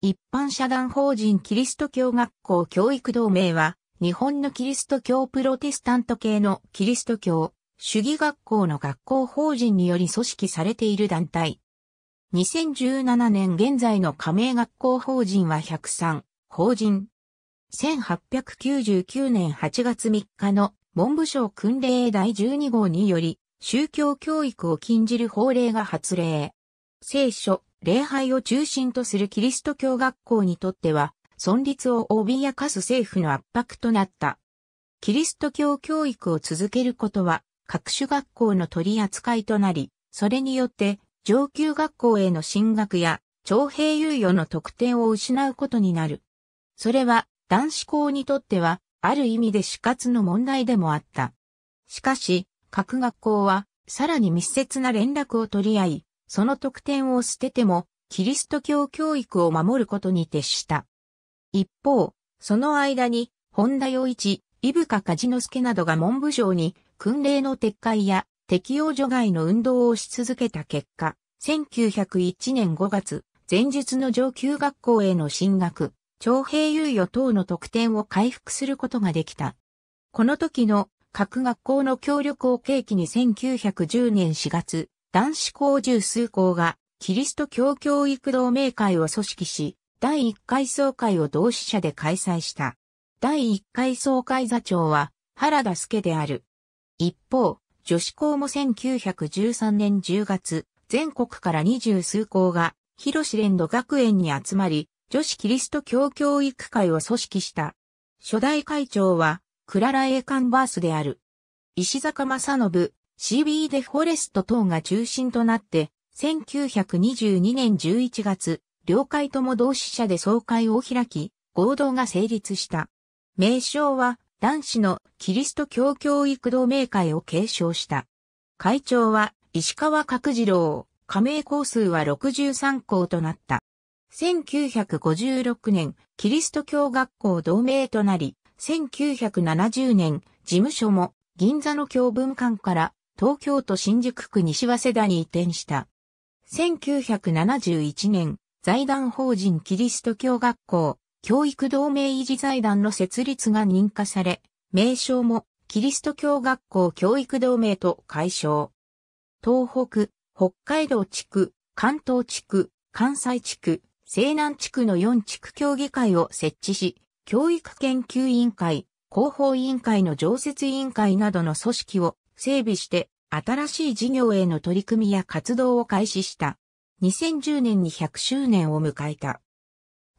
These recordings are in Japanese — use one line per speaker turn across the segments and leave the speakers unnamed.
一般社団法人キリスト教学校教育同盟は、日本のキリスト教プロテスタント系のキリスト教主義学校の学校法人により組織されている団体。2017年現在の加盟学校法人は103法人。1899年8月3日の文部省訓令第12号により宗教教育を禁じる法令が発令。聖書、礼拝を中心とするキリスト教学校にとっては、存立を脅かす政府の圧迫となった。キリスト教教育を続けることは、各種学校の取り扱いとなり、それによって、上級学校への進学や、徴兵猶予の特典を失うことになる。それは、男子校にとっては、ある意味で死活の問題でもあった。しかし、各学校は、さらに密接な連絡を取り合い、その特典を捨てても、キリスト教教育を守ることに徹した。一方、その間に、本田洋一、伊深梶之助などが文部省に、訓令の撤回や適用除外の運動をし続けた結果、1901年5月、前述の上級学校への進学、徴兵猶予等の特典を回復することができた。この時の各学校の協力を契機に1910年4月、男子校十数校がキリスト教教育同盟会を組織し、第1回総会を同志社で開催した。第1回総会座長は原田助である。一方、女子校も1913年10月、全国から二十数校が広志連の学園に集まり、女子キリスト教教育会を組織した。初代会長は、クララ・エーカンバースである。石坂正信、CB デフォレスト等が中心となって、1922年11月、両会とも同志社で総会を開き、合同が成立した。名称は、男子のキリスト教教育同盟会を継承した。会長は、石川角次郎、加盟校数は63校となった。1956年、キリスト教学校同盟となり、1970年、事務所も銀座の教文館から東京都新宿区西早稲田に移転した。1971年、財団法人キリスト教学校、教育同盟維持財団の設立が認可され、名称もキリスト教学校教育同盟と解消。東北、北海道地区、関東地区、関西地区、西南地区の4地区協議会を設置し、教育研究委員会、広報委員会の常設委員会などの組織を整備して新しい事業への取り組みや活動を開始した。2010年に100周年を迎えた。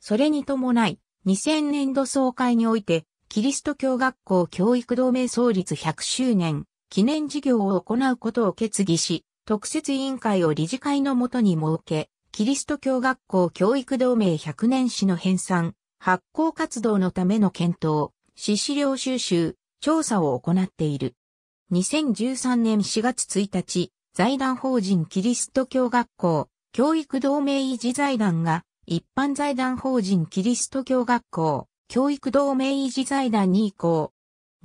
それに伴い、2000年度総会において、キリスト教学校教育同盟創立100周年記念事業を行うことを決議し、特設委員会を理事会のもとに設け、キリスト教学校教育同盟100年史の編纂、発行活動のための検討、資資料収集、調査を行っている。2013年4月1日、財団法人キリスト教学校、教育同盟維持財団が、一般財団法人キリスト教学校、教育同盟維持財団に移行。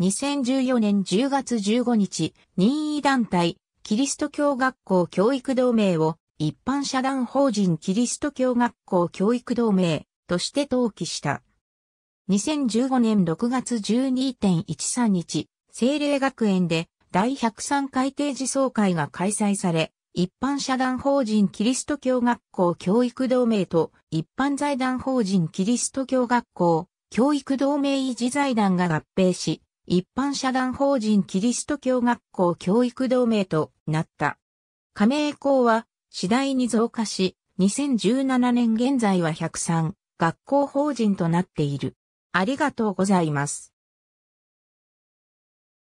2014年10月15日、任意団体、キリスト教学校教育同盟を、一般社団法人キリスト教学校教育同盟として登記した。2015年6月12.13日、聖霊学園で第103回定時総会が開催され、一般社団法人キリスト教学校教育同盟と一般財団法人キリスト教学校教育同盟維持財団が合併し、一般社団法人キリスト教学校教育同盟となった。加盟校は次第に増加し、2017年現在は103学校法人となっている。ありがとうございます。